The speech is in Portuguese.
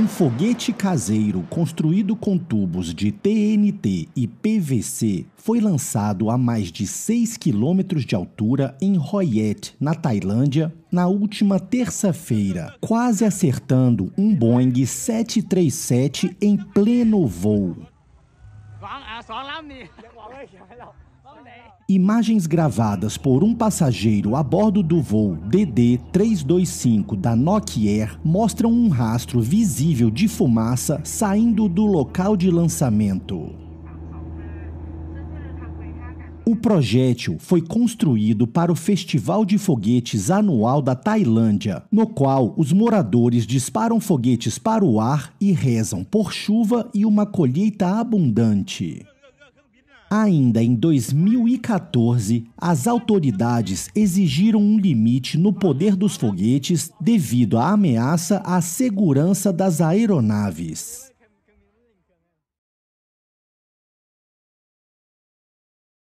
Um foguete caseiro construído com tubos de TNT e PVC foi lançado a mais de 6 quilômetros de altura em Royet, na Tailândia, na última terça-feira, quase acertando um Boeing 737 em pleno voo. É Imagens gravadas por um passageiro a bordo do voo DD325 da Nokia Air mostram um rastro visível de fumaça saindo do local de lançamento. O projétil foi construído para o Festival de Foguetes Anual da Tailândia, no qual os moradores disparam foguetes para o ar e rezam por chuva e uma colheita abundante. Ainda em 2014, as autoridades exigiram um limite no poder dos foguetes devido à ameaça à segurança das aeronaves.